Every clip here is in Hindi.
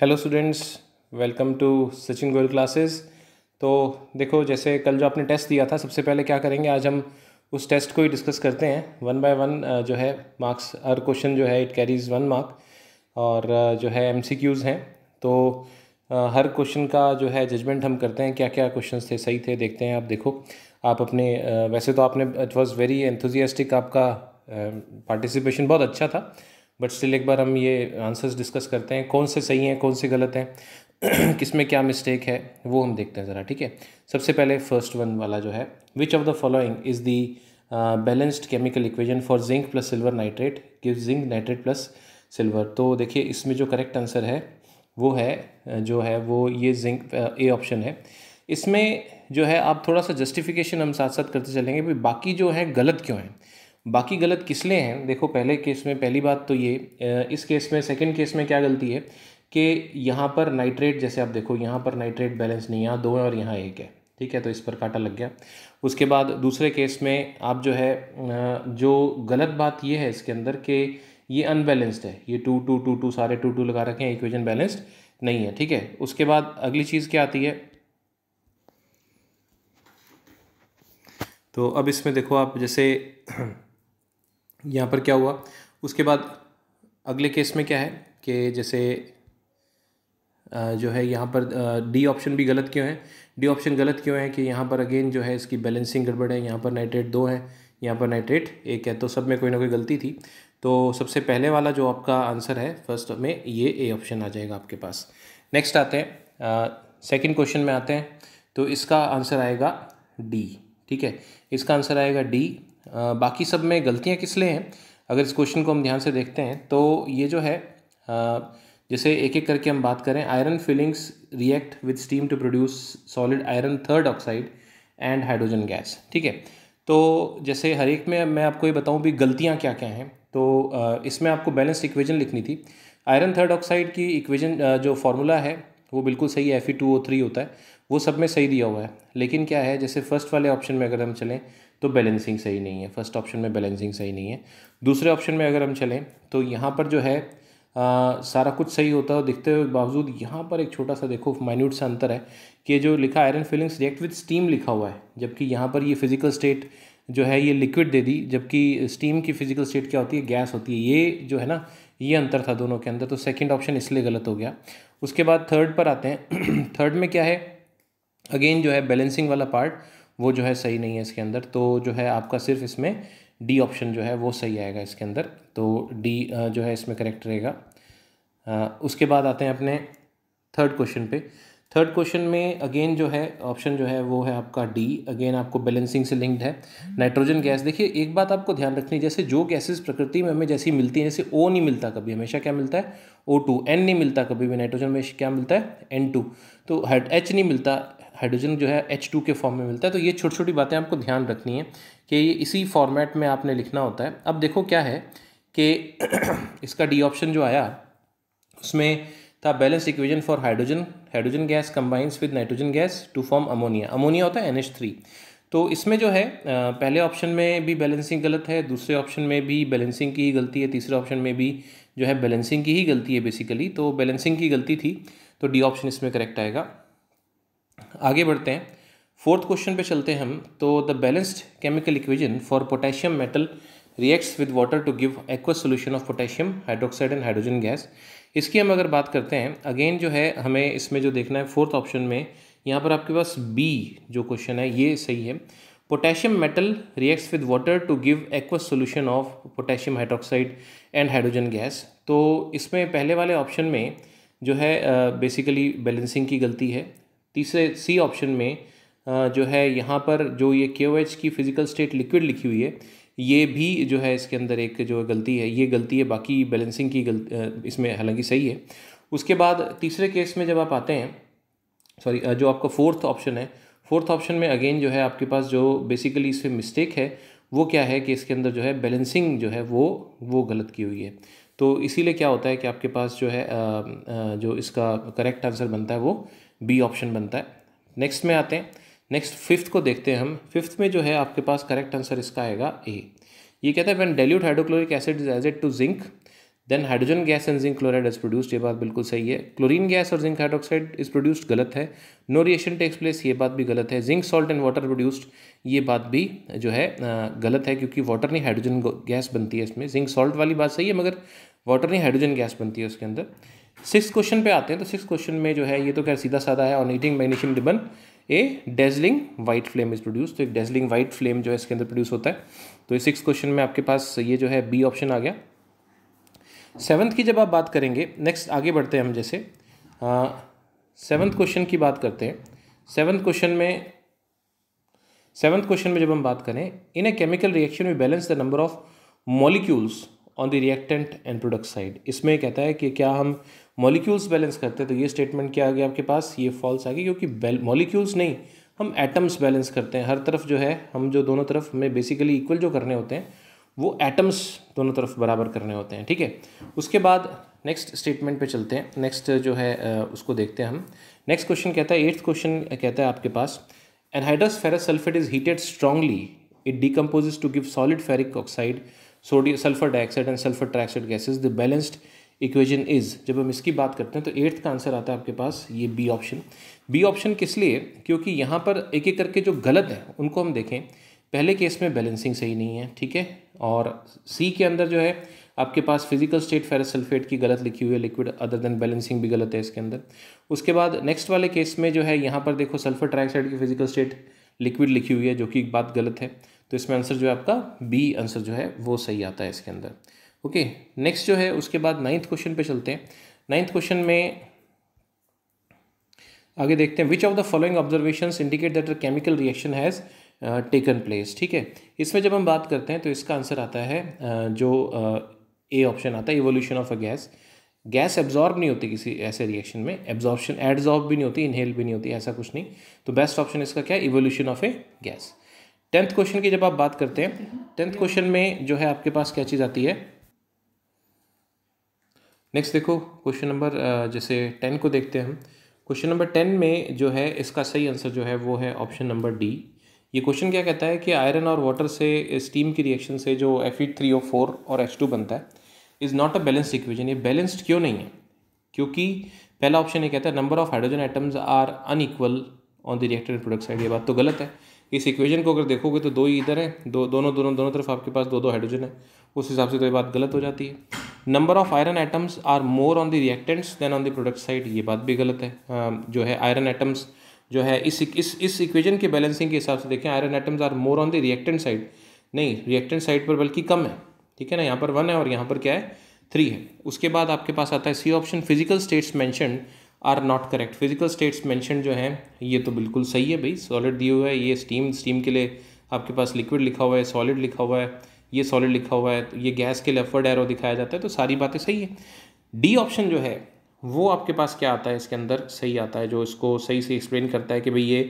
Hello students welcome to Sachin Goyal classes तो देखो जैसे कल जो आपने टेस्ट दिया था सबसे पहले क्या करेंगे आज हम उस टेस्ट को ही डिस्कस करते हैं वन बाय वन जो है मार्क्स हर क्वेश्चन जो है इट कैरीज़ वन मार्क और जो है एम हैं तो हर क्वेश्चन का जो है जजमेंट हम करते हैं क्या क्या क्वेश्चन थे सही थे देखते हैं आप देखो आप अपने वैसे तो आपने इट वॉज़ वेरी एंथुजियास्टिक आपका पार्टिसिपेशन बहुत अच्छा था बट स्टिल एक बार हम ये आंसर्स डिस्कस करते हैं कौन से सही हैं कौन से गलत हैं किस में क्या मिस्टेक है वो हम देखते हैं ज़रा ठीक है सबसे पहले फर्स्ट वन वाला जो है which of the following is the balanced chemical equation for zinc plus silver nitrate give zinc nitrate plus silver तो देखिए इसमें जो करेक्ट आंसर है वो है uh, जो है वो ये जिंक ए ऑप्शन है इसमें जो है आप थोड़ा सा जस्टिफिकेशन हम साथ साथ करते चलेंगे भी बाकी जो है गलत क्यों है बाकी गलत किस लिए हैं देखो पहले केस में पहली बात तो ये इस केस में सेकेंड केस में क्या गलती है कि यहाँ पर नाइट्रेट जैसे आप देखो यहाँ पर नाइट्रेट बैलेंस नहीं यहाँ दो है और यहाँ एक है ठीक है तो इस पर काटा लग गया उसके बाद दूसरे केस में आप जो है जो गलत बात ये है इसके अंदर कि ये अनबैलेंस्ड है ये टू टू टू टू सारे टू टू लगा रखे हैं इक्वेशन बैलेंस्ड नहीं है ठीक है उसके बाद अगली चीज़ क्या आती है तो अब इसमें देखो आप जैसे यहाँ पर क्या हुआ उसके बाद अगले केस में क्या है कि जैसे जो है यहाँ पर डी ऑप्शन भी गलत क्यों है डी ऑप्शन गलत क्यों है कि यहाँ पर अगेन जो है इसकी बैलेंसिंग गड़बड़ है यहाँ पर नाइट्रेट दो है यहाँ पर नाइट्रेट एक है तो सब में कोई ना कोई गलती थी तो सबसे पहले वाला जो आपका आंसर है फर्स्ट में ये ए ऑप्शन आ जाएगा आपके पास नेक्स्ट आते हैं सेकेंड क्वेश्चन में आते हैं तो इसका आंसर आएगा डी ठीक है इसका आंसर आएगा डी बाकी सब में गलतियाँ किस लिए हैं अगर इस क्वेश्चन को हम ध्यान से देखते हैं तो ये जो है जैसे एक एक करके हम बात करें iron filings react with steam to produce solid iron third oxide and hydrogen gas ठीक है तो जैसे हर एक में मैं आपको ये बताऊं भी गलतियां क्या क्या हैं तो इसमें आपको बैलेंस इक्वेजन लिखनी थी आयरन थर्ड ऑक्साइड की इक्वेजन जो फार्मूला है वो बिल्कुल सही है एफ होता है वो सब में सही दिया हुआ है लेकिन क्या है जैसे फर्स्ट वाले ऑप्शन में अगर हम चलें तो बैलेंसिंग सही नहीं है फर्स्ट ऑप्शन में बैलेंसिंग सही नहीं है दूसरे ऑप्शन में अगर हम चलें तो यहाँ पर जो है आ, सारा कुछ सही होता है दिखते हुए बावजूद यहाँ पर एक छोटा सा देखो माइन्यूट सा अंतर है कि जो लिखा iron filings react with steam लिखा हुआ है जबकि यहाँ पर ये फिजिकल स्टेट जो है ये लिक्विड दे दी जबकि स्टीम की फिजिकल स्टेट क्या होती है गैस होती है ये जो है ना ये अंतर था दोनों के अंदर तो सेकंड ऑप्शन इसलिए गलत हो गया उसके बाद थर्ड पर आते हैं थर्ड में क्या है अगेन जो है बैलेंसिंग वाला पार्ट वो जो है सही नहीं है इसके अंदर तो जो है आपका सिर्फ इसमें डी ऑप्शन जो है वो सही आएगा इसके अंदर तो डी जो है इसमें करेक्ट रहेगा उसके बाद आते हैं अपने थर्ड क्वेश्चन पे थर्ड क्वेश्चन में अगेन जो है ऑप्शन जो है वो है आपका डी अगेन आपको बैलेंसिंग से लिंक्ड है नाइट्रोजन गैस देखिए एक बात आपको ध्यान रखनी जैसे जो गैसेस प्रकृति में हमें जैसी मिलती हैं जैसे ओ नहीं मिलता कभी हमेशा क्या मिलता है ओ टू एन नहीं मिलता कभी भी नाइट्रोजन में क्या मिलता है एन टू तो एच नहीं मिलता हाइड्रोजन जो है एच टू के फॉर्म में मिलता है तो ये छोटी छोटी बातें आपको ध्यान रखनी है कि ये इसी फॉर्मेट में आपने लिखना होता है अब देखो क्या है कि इसका डी ऑप्शन जो आया उसमें था balance equation for hydrogen hydrogen gas combines with nitrogen gas to form ammonia ammonia होता है एन एच थ्री तो इसमें जो है पहले ऑप्शन में भी बैलेंसिंग गलत है दूसरे ऑप्शन में भी बैलेंसिंग की ही गलती है तीसरे ऑप्शन में भी जो है बैलेंसिंग की ही गलती है बेसिकली तो बैलेंसिंग की गलती थी तो डी ऑप्शन इसमें करेक्ट आएगा आगे बढ़ते हैं फोर्थ क्वेश्चन पे चलते हैं हम तो the balanced chemical equation for potassium metal reacts with water to give aqueous solution of potassium hydroxide and hydrogen gas इसकी हम अगर बात करते हैं अगेन जो है हमें इसमें जो देखना है फोर्थ ऑप्शन में यहाँ पर आपके पास बी जो क्वेश्चन है ये सही है potassium metal reacts with water to give aqueous solution of potassium hydroxide and hydrogen gas तो इसमें पहले वाले ऑप्शन में जो है बेसिकली uh, बैलेंसिंग की गलती है तीसरे सी ऑप्शन में जो है यहाँ पर जो ये के की फिजिकल स्टेट लिक्विड लिखी हुई है ये भी जो है इसके अंदर एक जो गलती है ये गलती है बाकी बैलेंसिंग की गलती इसमें हालांकि सही है उसके बाद तीसरे केस में जब आप आते हैं सॉरी जो आपका फोर्थ ऑप्शन है फोर्थ ऑप्शन में अगेन जो है आपके पास जो बेसिकली इसमें मिस्टेक है वो क्या है कि इसके अंदर जो है बैलेंसिंग जो है वो वो गलत की हुई है तो इसीलिए क्या होता है कि आपके पास जो है जो इसका करेक्ट आंसर बनता है वो बी ऑप्शन बनता है नेक्स्ट में आते हैं नेक्स्ट फिफ्थ को देखते हैं हम फिफ्थ में जो है आपके पास करेक्ट आंसर इसका आएगा ए ये कहता है when dilute hydrochloric acid is added to zinc then hydrogen gas and zinc chloride is produced ये बात बिल्कुल सही है क्लोरीन गैस और जिंक हाइड्रोक्साइड इज प्रोड्यूस्ड गलत है नो रिएशन टेक्स प्लेस ये बात भी गलत है zinc salt and water produced ये बात भी जो है गलत है क्योंकि वाटर नहीं हाइड्रोजन गैस बनती है इसमें जिंक सॉल्ट वाली बात सही है मगर वाटर नहीं हाइड्रोजन गैस बनती है उसके अंदर सिक्स क्वेश्चन पे आते हैं तो सिक्स क्वेश्चन में जो है ये तो खैर सीधा साधा है on heating magnesium ribbon a dazzling white flame is produce तो एक डेजलिंग वाइट फ्लेम जो है इसके अंदर प्रोड्यूस होता है तो इस सिक्स क्वेश्चन में आपके पास ये जो है बी ऑप्शन आ गया सेवन्थ की जब आप बात करेंगे नेक्स्ट आगे बढ़ते हैं हम जैसे सेवन्थ uh, क्वेश्चन की बात करते हैं सेवन्थ क्वेश्चन में सेवन्थ क्वेश्चन में जब हम बात करें इन ए केमिकल रिएक्शन में balance the number of molecules on the reactant and product side इसमें कहता है कि क्या हम मॉलिक्यूल्स बैलेंस करते हैं तो ये स्टेटमेंट क्या आ गया आपके पास ये फॉल्स आ गया क्योंकि मॉलिक्यूल्स नहीं हम एटम्स बैलेंस करते हैं हर तरफ जो है हम जो दोनों तरफ हमें बेसिकली इक्वल जो करने होते हैं वो एटम्स दोनों तरफ बराबर करने होते हैं ठीक है उसके बाद नेक्स्ट स्टेटमेंट पे चलते हैं नेक्स्ट जो है उसको देखते हैं हम नेक्स्ट क्वेश्चन कहता है एट्थ क्वेश्चन कहता है आपके पास anhydrous ferrous sulphate is heated strongly it decomposes to give solid ferric oxide sodium sulphur dioxide and sulphur trioxide gases the balanced equation is जब हम इसकी बात करते हैं तो एट्थ का आंसर आता है आपके पास ये बी ऑप्शन बी ऑप्शन किस लिए क्योंकि यहाँ पर एक एक करके जो गलत है उनको हम देखें पहले केस में बैलेंसिंग सही नहीं है ठीक है और सी के अंदर जो है आपके पास फिजिकल स्टेट फेरस सल्फेट की गलत लिखी हुई है लिक्विड अदर देन बैलेंसिंग भी गलत है इसके अंदर उसके बाद नेक्स्ट वाले केस में जो है यहाँ पर देखो सल्फर ट्राइऑक्साइड की फिजिकल स्टेट लिक्विड लिखी हुई है जो कि बात गलत है तो इसमें आंसर जो है आपका बी आंसर जो है वो सही आता है इसके अंदर ओके नेक्स्ट जो है उसके बाद नाइन्थ क्वेश्चन पे चलते हैं नाइन्थ क्वेश्चन में आगे देखते हैं which of the following observation indicate that chemical reaction has taken place ठीक है इसमें जब हम बात करते हैं तो इसका आंसर आता है uh, जो ए uh, ऑप्शन आता है evolution of a gas gas absorb नहीं होती किसी ऐसे रिएक्शन में एब्जॉर्बन एडजॉर्ब भी नहीं होती इनहेल भी नहीं होती ऐसा कुछ नहीं तो बेस्ट ऑप्शन इसका क्या है evolution of a gas tenth question की जब आप बात करते हैं टेंथ क्वेश्चन में जो है आपके पास क्या चीज़ आती है नेक्स्ट देखो क्वेश्चन नंबर जैसे टेन को देखते हैं हम क्वेश्चन नंबर टेन में जो है इसका सही आंसर जो है वो है ऑप्शन नंबर डी ये क्वेश्चन क्या कहता है कि आयरन और वाटर से स्टीम की रिएक्शन से जो F E three O four और एच टू बनता है is not a balanced equation ये बैलेंस्ड क्यों नहीं है क्योंकि पहला ऑप्शन ये कहता है number of hydrogen atoms are unequal on the reactor product side ये बात तो गलत है इस इक्वेजन को अगर देखोगे तो दो ही इधर हैं दो दोनों दोनों दोनों तरफ आपके पास दो दो हाइड्रोजन है उस हिसाब से तो ये बात गलत हो जाती है number of iron atoms are more on the reactants than on the product side ये बात भी गलत है जो है आयरन एटम्स जो है इस इस इस इक्वेशन के बैलेंसिंग के हिसाब से देखें iron atoms are more on the reactant side नहीं रिएक्टेंट साइड पर बल्कि कम है ठीक है ना यहाँ पर वन है और यहाँ पर क्या है थ्री है उसके बाद आपके पास आता है C option physical states mention are not correct physical states mention जो है ये तो बिल्कुल सही है भाई सॉलिड दिए हुआ है ये स्टीम स्टीम के लिए आपके पास लिक्विड लिखा हुआ है सॉलिड लिखा हुआ है ये सॉलिड लिखा हुआ है तो ये गैस के लेफर्ड एरो दिखाया जाता है तो सारी बातें सही है डी ऑप्शन जो है वो आपके पास क्या आता है इसके अंदर सही आता है जो इसको सही से एक्सप्लेन करता है कि भाई ये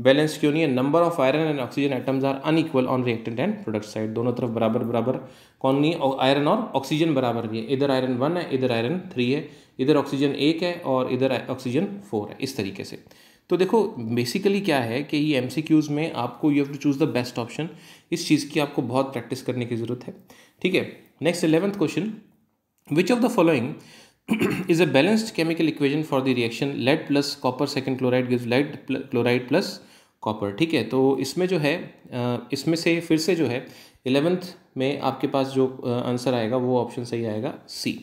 बैलेंस क्यों नहीं है number of iron and oxygen atoms are unequal on reactant and product side दोनों तरफ बराबर बराबर कौन नहीं है आयरन और ऑक्सीजन बराबर नहीं है इधर आयरन वन है इधर आयरन थ्री है इधर ऑक्सीजन एक है और इधर ऑक्सीजन फोर है इस तरीके से तो देखो बेसिकली क्या है कि ये एम में आपको you have to choose the best option इस चीज़ की आपको बहुत प्रैक्टिस करने की ज़रूरत है ठीक है next eleventh question which of the following is a balanced chemical equation for the reaction lead plus copper second chloride give lead chloride plus copper ठीक है तो इसमें जो है इसमें से फिर से जो है इलेवेंथ में आपके पास जो आंसर आएगा वो ऑप्शन सही आएगा सी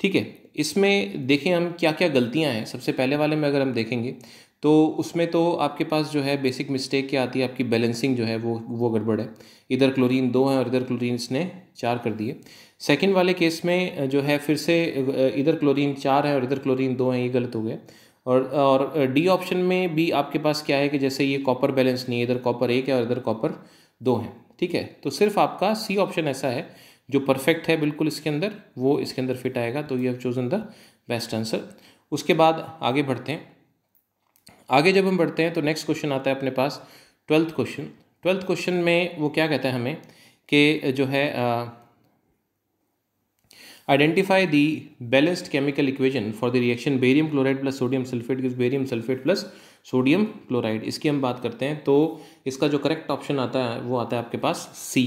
ठीक है इसमें देखें हम क्या क्या गलतियां हैं सबसे पहले वाले में अगर हम देखेंगे तो उसमें तो आपके पास जो है बेसिक मिस्टेक क्या आती है आपकी बैलेंसिंग जो है वो वो गड़बड़ है इधर क्लोरीन दो हैं और इधर क्लोरीन ने चार कर दिए सेकंड वाले केस में जो है फिर से इधर क्लोरीन चार है और इधर क्लोरीन दो हैं ये गलत हो गया और और डी ऑप्शन में भी आपके पास क्या है कि जैसे ये कॉपर बैलेंस नहीं है इधर कॉपर एक है और इधर कॉपर दो हैं ठीक है तो सिर्फ आपका सी ऑप्शन ऐसा है जो परफेक्ट है बिल्कुल इसके अंदर वो इसके अंदर फिट आएगा तो you have chosen the best answer उसके बाद आगे बढ़ते हैं आगे जब हम बढ़ते हैं तो नेक्स्ट क्वेश्चन आता है अपने पास ट्वेल्थ क्वेश्चन ट्वेल्थ क्वेश्चन में वो क्या कहता है हमें कि जो है identify the balanced chemical equation for the reaction barium chloride plus sodium sulphate gives barium sulphate plus sodium chloride इसकी हम बात करते हैं तो इसका जो करेक्ट ऑप्शन आता है वो आता है आपके पास सी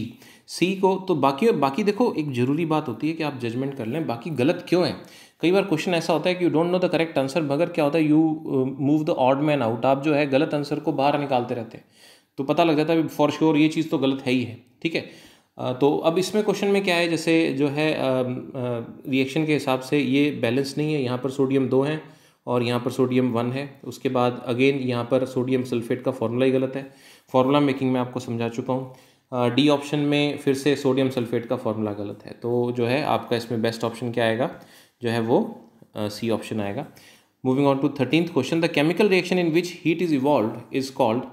सी को तो बाकी बाकी देखो एक ज़रूरी बात होती है कि आप जजमेंट कर लें बाकी गलत क्यों है कई बार क्वेश्चन ऐसा होता है कि you don't know the correct answer मगर क्या होता है you move the odd man out आप जो है गलत आंसर को बाहर निकालते रहते हैं तो पता लग जाता है फॉर श्योर ये चीज़ तो गलत है ही है ठीक है तो अब इसमें क्वेश्चन में क्या है जैसे जो है रिएक्शन के हिसाब से ये बैलेंस नहीं है यहाँ पर सोडियम दो हैं और यहाँ पर सोडियम वन है उसके बाद अगेन यहाँ पर सोडियम सल्फेट का फॉर्मूला ही गलत है फार्मूला मेकिंग में आपको समझा चुका हूँ डी ऑप्शन में फिर से सोडियम सल्फेट का फार्मूला गलत है तो जो है आपका इसमें बेस्ट ऑप्शन क्या आएगा जो है वो सी uh, ऑप्शन आएगा moving on to thirteen question the chemical reaction in which heat is evolve is called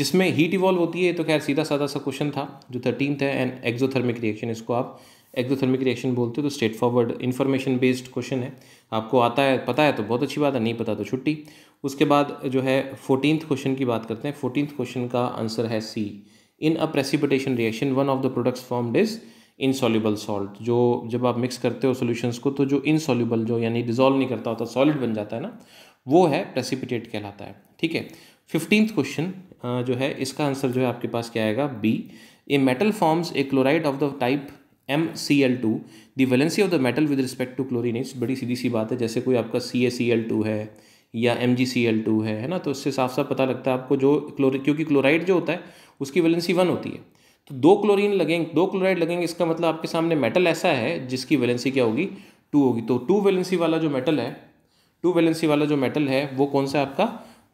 जिसमें हीट इवॉल्व होती है तो खैर सीधा साधा सा क्वेश्चन था जो थर्टीन है एंड एक्जोथर्मिक रिएक्शन इसको आप एक्जोथर्मिक रिएक्शन बोलते हो तो straight forward information based question है आपको आता है पता है तो बहुत अच्छी बात है नहीं पता तो छुट्टी उसके बाद जो है फोर्टीन क्वेश्चन की बात करते हैं फोर्टीन क्वेश्चन का आंसर है C in a precipitation reaction one of the products form is insoluble salt जो जब आप मिक्स करते हो सोल्यूशंस को तो जो इनसॉल्यूबल जो यानी डिजोल्व नहीं करता होता सॉलिड बन जाता है ना वो है प्रेसिपिटेट कहलाता है ठीक है फिफ्टींथ क्वेश्चन जो है इसका आंसर जो है आपके पास क्या आएगा B a metal forms a chloride of the type M C L two the valency of the metal with respect to chlorine बड़ी सीधी सी बात है जैसे कोई आपका सी ए सी एल टू है या M G C L two है ना तो इससे साफ साफ पता लगता है आपको जो क्लोरी क्योंकि क्लोराइड जो होता है उसकी वैलेंसी वन होती है दो क्लोरीन लगेंगे दो क्लोराइड लगेंगे इसका मतलब आपके सामने मेटल ऐसा है जिसकी वैलेंसी क्या होगी टू होगी तो टू वैलेंसी वाला जो मेटल है टू वैलेंसी वाला जो मेटल है वो कौन सा आपका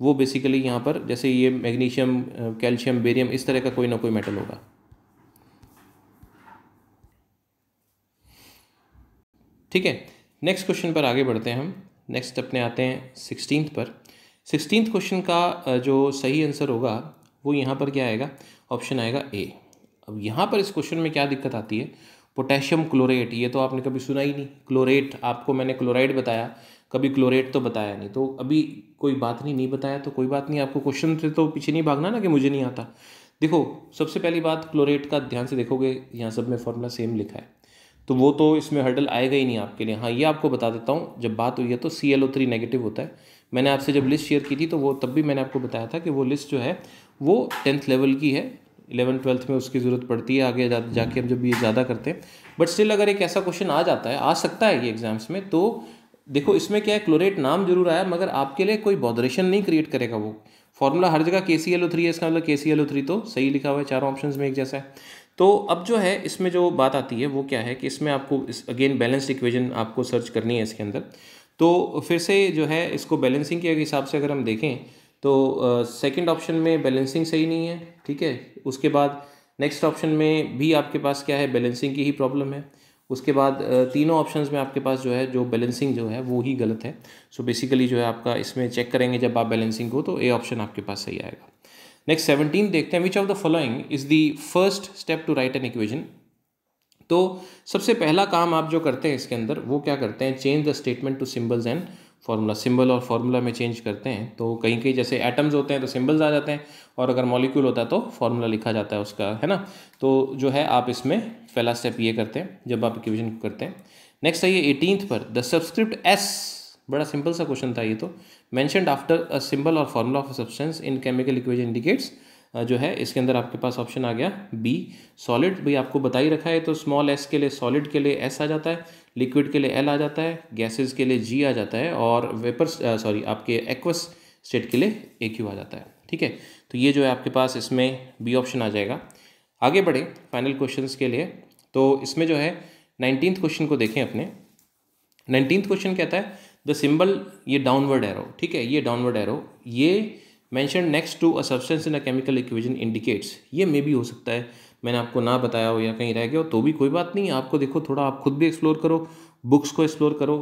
वो बेसिकली यहाँ पर जैसे ये मैग्नीशियम कैल्शियम बेरियम इस तरह का कोई ना कोई मेटल होगा ठीक है नेक्स्ट क्वेश्चन पर आगे बढ़ते हैं हम नेक्स्ट अपने आते हैं सिक्सटीन पर सिक्सटीन क्वेश्चन का जो सही आंसर होगा वो यहाँ पर क्या आएगा ऑप्शन आएगा ए अब यहाँ पर इस क्वेश्चन में क्या दिक्कत आती है पोटेशियम क्लोरेट ये तो आपने कभी सुना ही नहीं क्लोरेट आपको मैंने क्लोराइड बताया कभी क्लोरेट तो बताया नहीं तो अभी कोई बात नहीं नहीं बताया तो कोई बात नहीं आपको क्वेश्चन से तो पीछे नहीं भागना ना कि मुझे नहीं आता देखो सबसे पहली बात क्लोरेट का ध्यान से देखोगे यहाँ सब में फॉर्मूला सेम लिखा है तो वो तो इसमें हर्डल आएगा ही नहीं आपके लिए हाँ ये आपको बता देता हूँ जब बात हुई है तो C L O three negative होता है मैंने आपसे जब लिस्ट शेयर की थी तो वो तब भी मैंने आपको बताया था कि वो लिस्ट जो है वो टेंथ लेवल की है इलेवन ट्वेल्थ में उसकी ज़रूरत पड़ती है आगे जा जाके हम जब ये ज़्यादा करते हैं बट स्टिल अगर एक ऐसा क्वेश्चन आ जाता है आ सकता है ये एग्जाम्स में तो देखो इसमें क्या है क्लोरेट नाम जरूर आया मगर आपके लिए कोई बॉदरेशन नहीं क्रिएट करेगा वो फॉर्मूला हर जगह के सी एल ओ थ्री है इसका मतलब के सी एल ओ थ्री तो सही लिखा हुआ है चारों ऑप्शन में एक जैसा है तो अब जो है इसमें जो बात आती है वो क्या है कि इसमें आपको इस अगेन बैलेंस्ड इक्वेजन आपको सर्च करनी है इसके अंदर तो फिर से जो है इसको बैलेंसिंग के हिसाब से अगर हम देखें तो सेकंड ऑप्शन में बैलेंसिंग सही नहीं है ठीक है उसके बाद नेक्स्ट ऑप्शन में भी आपके पास क्या है बैलेंसिंग की ही प्रॉब्लम है उसके बाद तीनों ऑप्शंस में आपके पास जो है जो बैलेंसिंग जो है वो ही गलत है सो so बेसिकली जो है आपका इसमें चेक करेंगे जब आप बैलेंसिंग को तो ए ऑप्शन आपके पास सही आएगा नेक्स्ट सेवनटीन देखते हैं which of the following is the first step to write an equation तो सबसे पहला काम आप जो करते हैं इसके अंदर वो क्या करते हैं change the statement to symbols and formula symbol और फार्मूला में चेंज करते हैं तो कहीं कहीं जैसे एटम्स होते हैं तो सिंबल्स आ जाते हैं और अगर मॉलिक्यूल होता है तो फार्मूला लिखा जाता है उसका है ना तो जो है आप इसमें पहला स्टेप ये करते हैं जब आप इक्वेशन करते हैं नेक्स्ट आइए एटीनथ पर द सब्सक्रिप्ट एस बड़ा सिंपल सा क्वेश्चन था ये तो मैंशनड आफ्टर अ सिंबल और formula of substance in chemical equation indicates जो है इसके अंदर आपके पास ऑप्शन आ गया बी सॉलिड भाई आपको बता ही रखा है तो स्मॉल एस के लिए सॉलिड के लिए एस आ जाता है लिक्विड के लिए एल आ जाता है गैसेज के लिए जी आ जाता है और वेपर सॉरी uh, आपके एक्वस स्टेट के लिए ए क्यू आ जाता है ठीक है तो ये जो है आपके पास इसमें बी ऑप्शन आ जाएगा आगे बढ़े फाइनल क्वेश्चन के लिए तो इसमें जो है नाइनटीन क्वेश्चन को देखें अपने नाइनटीन क्वेश्चन कहता है द सिंबल ये डाउनवर्ड एरो ठीक है ये डाउनवर्ड एरो ये mention next to a substance in a chemical equation indicates ये मे भी हो सकता है मैंने आपको ना बताया हो या कहीं रह गया हो तो भी कोई बात नहीं आपको देखो थोड़ा आप खुद भी एक्सप्लोर करो बुक्स को एक्सप्लोर करो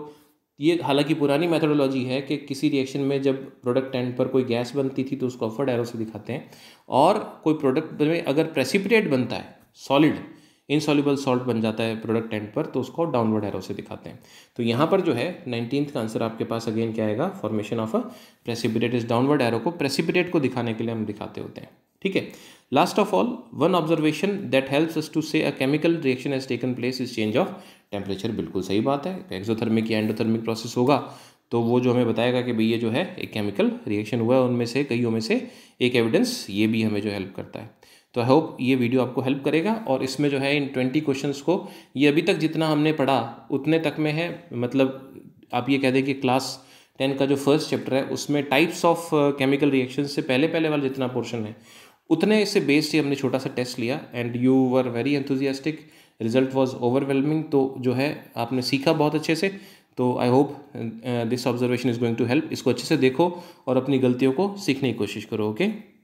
ये हालांकि पुरानी मेथोडोलॉजी है कि किसी रिएक्शन में जब प्रोडक्ट एंड पर कोई गैस बनती थी तो उसको अफर्ड एरो से दिखाते हैं और कोई प्रोडक्ट में अगर प्रेसिपिटेट बनता है सॉलिड इनसॉल्यूबल सॉल्ट बन जाता है प्रोडक्ट एंड पर तो उसको डाउनवर्ड एरो से दिखाते हैं तो यहाँ पर जो है नाइनटीन्थ का आंसर आपके पास अगेन क्या आएगा फॉर्मेशन ऑफ अ प्रेसिपिटेट इस डाउनवर्ड एरो को प्रेसिपिटेट को दिखाने के लिए हम दिखाते होते हैं ठीक है Last of all, one observation that helps us to say a chemical reaction has taken place is change of temperature. बिल्कुल सही बात है एक्सोथर्मिक या एंडोथर्मिक प्रोसेस होगा तो वो जो हमें बताएगा कि भाई ये जो है एक केमिकल रिएक्शन हुआ है उनमें से कईयों में से एक एविडेंस ये भी हमें जो हेल्प करता है तो आई होप ये वीडियो आपको हेल्प करेगा और इसमें जो है इन ट्वेंटी क्वेश्चन को ये अभी तक जितना हमने पढ़ा उतने तक में है मतलब आप ये कह दें कि क्लास टेन का जो फर्स्ट चैप्टर है उसमें टाइप्स ऑफ केमिकल रिएक्शन से पहले पहले वाला जितना पोर्शन है उतने से बेस से हमने छोटा सा टेस्ट लिया and you were very enthusiastic result was overwhelming तो जो है आपने सीखा बहुत अच्छे से तो I hope this observation is going to help इसको अच्छे से देखो और अपनी गलतियों को सीखने की कोशिश करो ओके okay?